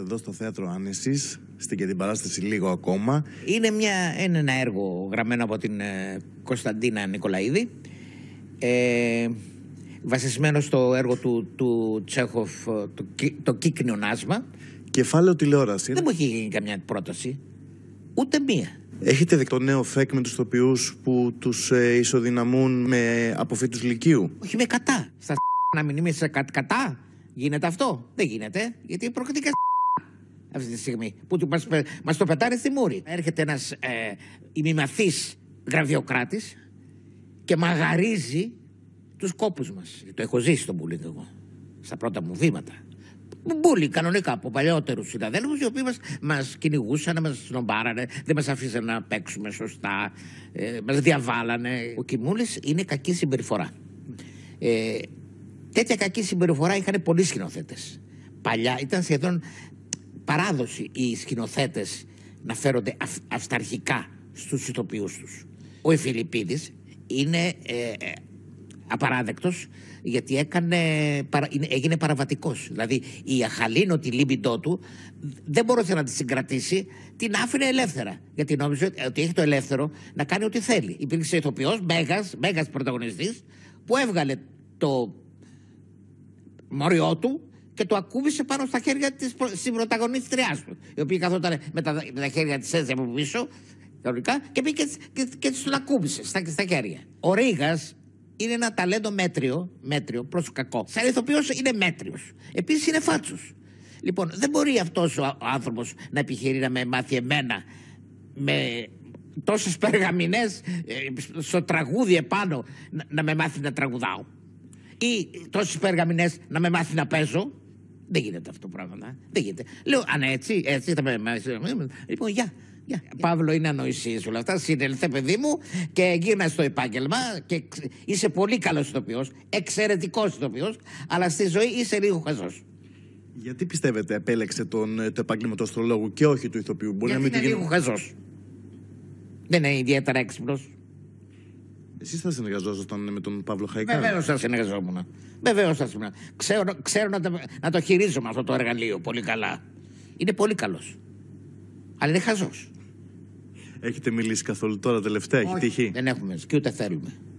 εδώ στο θέατρο Άνεσης, στην και την παράσταση λίγο ακόμα. Είναι μια, είναι ένα έργο γραμμένο από την ε, Κωνσταντίνα Νικολαίδη. Ε, βασισμένο στο έργο του, του Τσέχοφ, ε, το, το κύκνιο νάσμα. Κεφάλαιο τηλεόραση. Δεν μου έχει γίνει καμιά πρόταση. Ούτε μία. Έχετε δει το νέο ΦΕΚ με τους τοπιούς που τους ε, ισοδυναμούν με αποφύτους λυκείου. Όχι με κατά. Στα να μην είμαι σε κατά. Γίνεται αυτό. Δεν γίνεται. Γιατί προκριτικά αυτή τη στιγμή. Που μα το πετάνε στη μούρη. Έρχεται ένας ε, ημιμαθής γραβιοκράτη και μαγαρίζει τους κόπους μας. Το έχω ζήσει τον Μπούλινγκ εγώ. Στα πρώτα μου βήματα. Μπούλι κανονικά από παλιότερου συναδέλφους οι οποίοι μας κυνηγούσαν, μας σνομπάρανε, δεν μας αφήσαν να παίξουμε σωστά, ε, μας διαβάλανε. Ο Κιμούλης είναι κακή συμπεριφορά. Ε, τέτοια κακή συμπεριφορά είχαν πολλοί σκηνοθέτες. Παλιά ήταν σχεδόν παράδοση οι σκηνοθέτες να φέρονται αυ, αυσταρχικά στους ηθοποιούς τους. Ο Εφιλιππίδη είναι ε, ε, απαράδεκτος γιατί έκανε, έγινε παραβατικός. Δηλαδή η αχαλήνοτη λίμπιντό του δεν μπορούσε να τη συγκρατήσει, την άφηνε ελεύθερα. Γιατί νόμιζε ότι έχει το ελεύθερο να κάνει ό,τι θέλει. Υπήρξε ηθοποιός, μέγας, μέγας πρωταγωνιστής που έβγαλε το μόριό του και το ακούμπησε πάνω στα χέρια της συμπροταγωνίστριά του. Η οποία καθόταν με τα, με τα χέρια της έτσι από πίσω, κανονικά, και πήγε και, και, και τη τον ακούμπησε στα, στα χέρια. Ο Ρήγας είναι ένα ταλέντο μέτριο, μέτριο προς το κακό. Σαν ηθοποιός είναι μέτριος. Επίσης είναι φάτσος. Λοιπόν, δεν μπορεί αυτός ο άνθρωπος να επιχειρεί να με μάθει εμένα με τόσες περγαμηνές ε, στο τραγούδι επάνω να, να με μάθει να τραγουδάω. Ή τόσες περγαμηνές να με μάθει να παίζω. Δεν γίνεται αυτό το πράγμα. Ε. Δεν γίνεται. Λέω, αν ναι, έτσι, έτσι θα με. Λοιπόν, γεια. Yeah, Παύλο, είναι ανοησίες όλα αυτά. Συνελθέ, παιδί μου, και γίνα στο επάγγελμα και είσαι πολύ καλός ηθοποιός, εξαιρετικός ηθοποιός, αλλά στη ζωή είσαι λίγο χαζός. Γιατί πιστεύετε επέλεξε τον, ε, το επάγγελμα του αστρολόγου και όχι του ηθοποιού, Μπορεί Γιατί να μην είναι γίνει... λίγο χαζός. Δεν είναι ιδιαίτερα έξυπνος. Εσείς θα συνεργαζόσασταν με τον Παύλο Χαϊκά. Βεβαίως θα συνεργαζόμουν. Βεβαίως θα συνεργαζόμουν. Ξέρω, ξέρω να, το, να το χειρίζομαι αυτό το εργαλείο πολύ καλά. Είναι πολύ καλός. Αλλά είναι χαζός. Έχετε μιλήσει καθόλου τώρα τελευταία, έχει τύχει. Δεν έχουμε και ούτε θέλουμε.